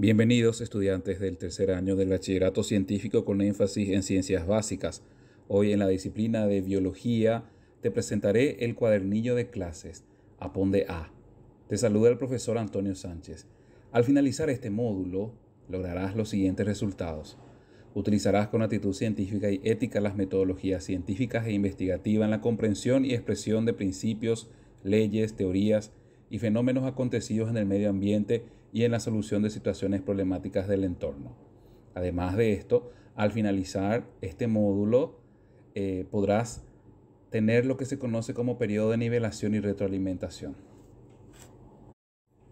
Bienvenidos estudiantes del tercer año del bachillerato científico con énfasis en ciencias básicas. Hoy en la disciplina de biología te presentaré el cuadernillo de clases, Aponde A. Te saluda el profesor Antonio Sánchez. Al finalizar este módulo, lograrás los siguientes resultados. Utilizarás con actitud científica y ética las metodologías científicas e investigativas en la comprensión y expresión de principios, leyes, teorías, y fenómenos acontecidos en el medio ambiente y en la solución de situaciones problemáticas del entorno. Además de esto, al finalizar este módulo eh, podrás tener lo que se conoce como periodo de nivelación y retroalimentación.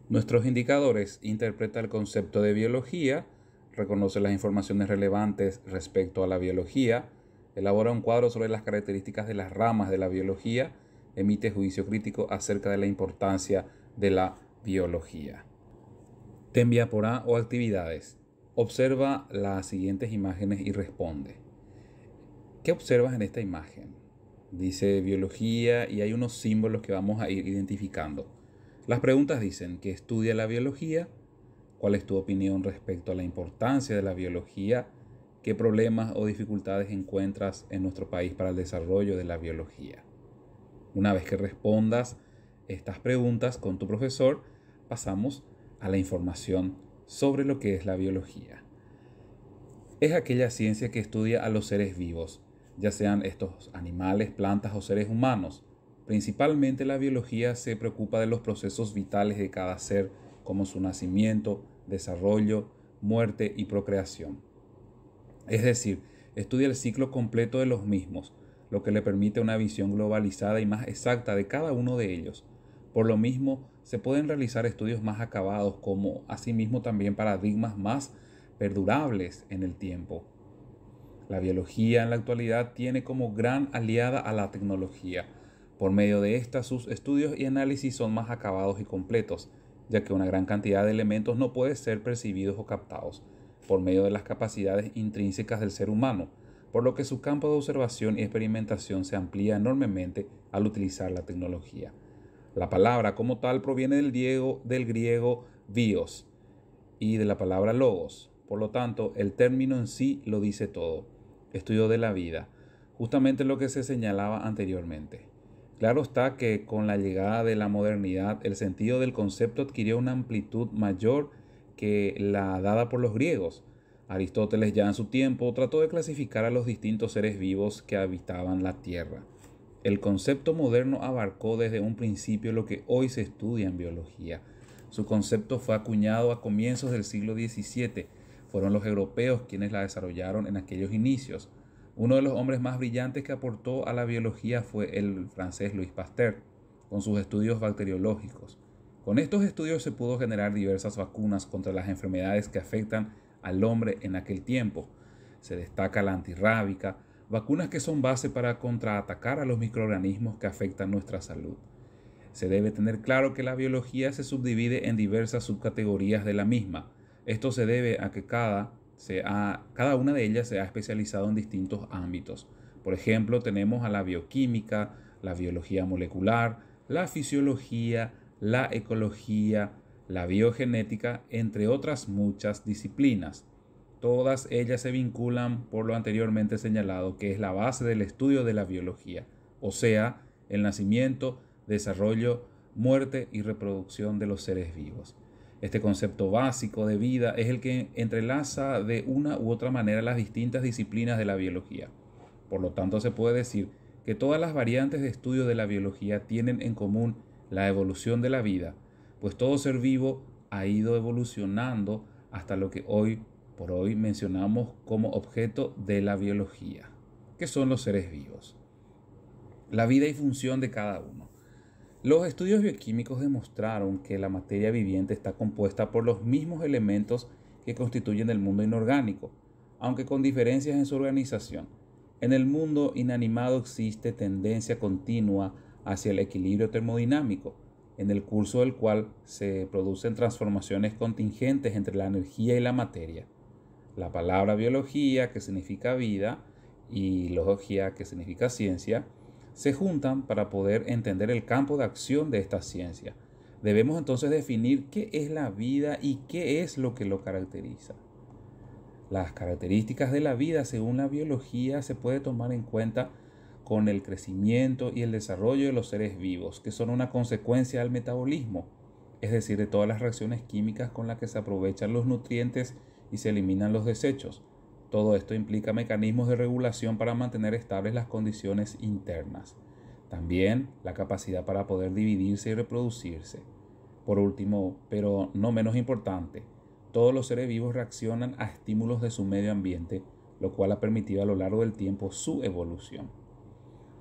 Nuestros indicadores interpreta el concepto de biología, reconoce las informaciones relevantes respecto a la biología, elabora un cuadro sobre las características de las ramas de la biología, emite juicio crítico acerca de la importancia de la biología. Te A o actividades. Observa las siguientes imágenes y responde. ¿Qué observas en esta imagen? Dice biología y hay unos símbolos que vamos a ir identificando. Las preguntas dicen que estudia la biología, cuál es tu opinión respecto a la importancia de la biología, qué problemas o dificultades encuentras en nuestro país para el desarrollo de la biología. Una vez que respondas estas preguntas con tu profesor, pasamos a la información sobre lo que es la biología. Es aquella ciencia que estudia a los seres vivos, ya sean estos animales, plantas o seres humanos. Principalmente la biología se preocupa de los procesos vitales de cada ser, como su nacimiento, desarrollo, muerte y procreación. Es decir, estudia el ciclo completo de los mismos, lo que le permite una visión globalizada y más exacta de cada uno de ellos. Por lo mismo, se pueden realizar estudios más acabados como asimismo también paradigmas más perdurables en el tiempo. La biología en la actualidad tiene como gran aliada a la tecnología. Por medio de esta, sus estudios y análisis son más acabados y completos, ya que una gran cantidad de elementos no puede ser percibidos o captados por medio de las capacidades intrínsecas del ser humano, por lo que su campo de observación y experimentación se amplía enormemente al utilizar la tecnología. La palabra como tal proviene del, griego, del griego bios y de la palabra logos. Por lo tanto, el término en sí lo dice todo. Estudio de la vida, justamente lo que se señalaba anteriormente. Claro está que con la llegada de la modernidad el sentido del concepto adquirió una amplitud mayor que la dada por los griegos, Aristóteles ya en su tiempo trató de clasificar a los distintos seres vivos que habitaban la Tierra. El concepto moderno abarcó desde un principio lo que hoy se estudia en biología. Su concepto fue acuñado a comienzos del siglo XVII. Fueron los europeos quienes la desarrollaron en aquellos inicios. Uno de los hombres más brillantes que aportó a la biología fue el francés Louis Pasteur, con sus estudios bacteriológicos. Con estos estudios se pudo generar diversas vacunas contra las enfermedades que afectan al hombre en aquel tiempo. Se destaca la antirrábica, vacunas que son base para contraatacar a los microorganismos que afectan nuestra salud. Se debe tener claro que la biología se subdivide en diversas subcategorías de la misma. Esto se debe a que cada, cada una de ellas se ha especializado en distintos ámbitos. Por ejemplo, tenemos a la bioquímica, la biología molecular, la fisiología, la ecología, la biogenética, entre otras muchas disciplinas. Todas ellas se vinculan por lo anteriormente señalado, que es la base del estudio de la biología, o sea, el nacimiento, desarrollo, muerte y reproducción de los seres vivos. Este concepto básico de vida es el que entrelaza de una u otra manera las distintas disciplinas de la biología. Por lo tanto, se puede decir que todas las variantes de estudio de la biología tienen en común la evolución de la vida, pues todo ser vivo ha ido evolucionando hasta lo que hoy por hoy mencionamos como objeto de la biología, que son los seres vivos. La vida y función de cada uno. Los estudios bioquímicos demostraron que la materia viviente está compuesta por los mismos elementos que constituyen el mundo inorgánico, aunque con diferencias en su organización. En el mundo inanimado existe tendencia continua hacia el equilibrio termodinámico, en el curso del cual se producen transformaciones contingentes entre la energía y la materia. La palabra biología, que significa vida, y logía, que significa ciencia, se juntan para poder entender el campo de acción de esta ciencia. Debemos entonces definir qué es la vida y qué es lo que lo caracteriza. Las características de la vida según la biología se puede tomar en cuenta con el crecimiento y el desarrollo de los seres vivos, que son una consecuencia del metabolismo, es decir, de todas las reacciones químicas con las que se aprovechan los nutrientes y se eliminan los desechos. Todo esto implica mecanismos de regulación para mantener estables las condiciones internas. También la capacidad para poder dividirse y reproducirse. Por último, pero no menos importante, todos los seres vivos reaccionan a estímulos de su medio ambiente, lo cual ha permitido a lo largo del tiempo su evolución.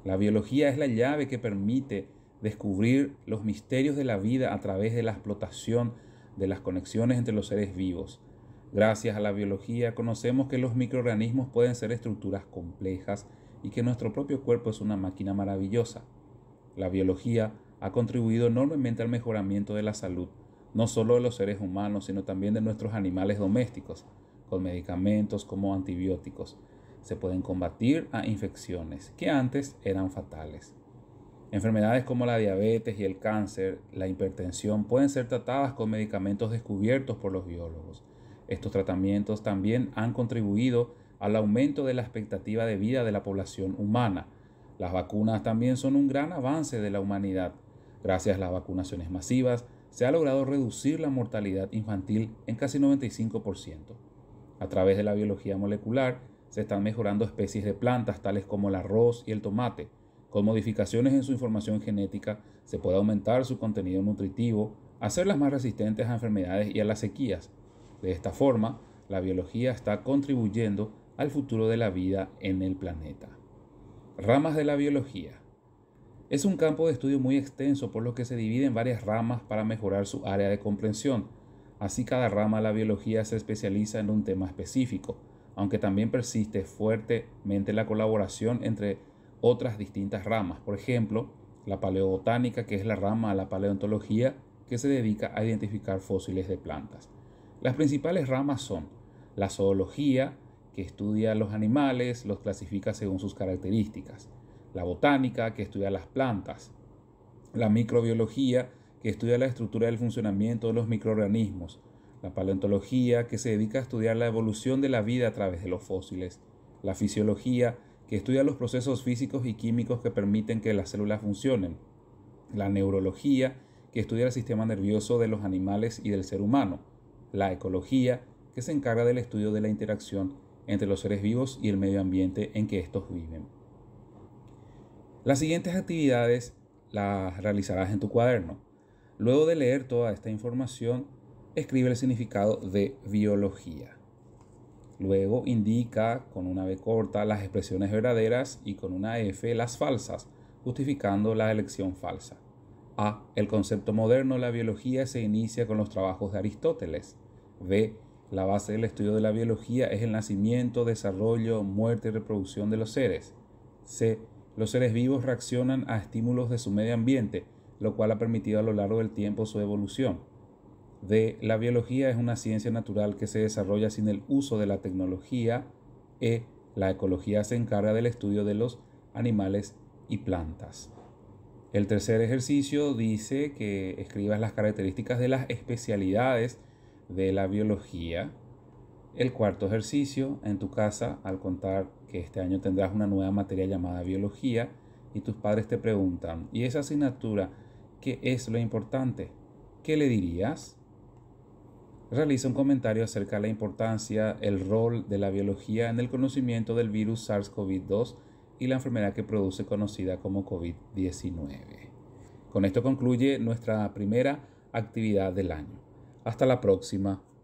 La biología es la llave que permite descubrir los misterios de la vida a través de la explotación de las conexiones entre los seres vivos. Gracias a la biología conocemos que los microorganismos pueden ser estructuras complejas y que nuestro propio cuerpo es una máquina maravillosa. La biología ha contribuido enormemente al mejoramiento de la salud, no solo de los seres humanos, sino también de nuestros animales domésticos, con medicamentos como antibióticos se pueden combatir a infecciones que antes eran fatales. Enfermedades como la diabetes y el cáncer, la hipertensión, pueden ser tratadas con medicamentos descubiertos por los biólogos. Estos tratamientos también han contribuido al aumento de la expectativa de vida de la población humana. Las vacunas también son un gran avance de la humanidad. Gracias a las vacunaciones masivas, se ha logrado reducir la mortalidad infantil en casi 95%. A través de la biología molecular, se están mejorando especies de plantas tales como el arroz y el tomate. Con modificaciones en su información genética se puede aumentar su contenido nutritivo, hacerlas más resistentes a enfermedades y a las sequías. De esta forma, la biología está contribuyendo al futuro de la vida en el planeta. Ramas de la biología. Es un campo de estudio muy extenso por lo que se divide en varias ramas para mejorar su área de comprensión. Así cada rama de la biología se especializa en un tema específico aunque también persiste fuertemente la colaboración entre otras distintas ramas. Por ejemplo, la paleobotánica, que es la rama de la paleontología que se dedica a identificar fósiles de plantas. Las principales ramas son la zoología, que estudia los animales, los clasifica según sus características, la botánica, que estudia las plantas, la microbiología, que estudia la estructura y el funcionamiento de los microorganismos, la paleontología, que se dedica a estudiar la evolución de la vida a través de los fósiles, la fisiología, que estudia los procesos físicos y químicos que permiten que las células funcionen, la neurología, que estudia el sistema nervioso de los animales y del ser humano, la ecología, que se encarga del estudio de la interacción entre los seres vivos y el medio ambiente en que estos viven. Las siguientes actividades las realizarás en tu cuaderno. Luego de leer toda esta información, escribe el significado de biología. Luego indica con una B corta las expresiones verdaderas y con una F las falsas, justificando la elección falsa. A. El concepto moderno de la biología se inicia con los trabajos de Aristóteles. B. La base del estudio de la biología es el nacimiento, desarrollo, muerte y reproducción de los seres. C. Los seres vivos reaccionan a estímulos de su medio ambiente, lo cual ha permitido a lo largo del tiempo su evolución. D. La biología es una ciencia natural que se desarrolla sin el uso de la tecnología. E. La ecología se encarga del estudio de los animales y plantas. El tercer ejercicio dice que escribas las características de las especialidades de la biología. El cuarto ejercicio, en tu casa, al contar que este año tendrás una nueva materia llamada biología y tus padres te preguntan, ¿y esa asignatura qué es lo importante? ¿Qué le dirías? realiza un comentario acerca de la importancia, el rol de la biología en el conocimiento del virus SARS-CoV-2 y la enfermedad que produce conocida como COVID-19. Con esto concluye nuestra primera actividad del año. Hasta la próxima.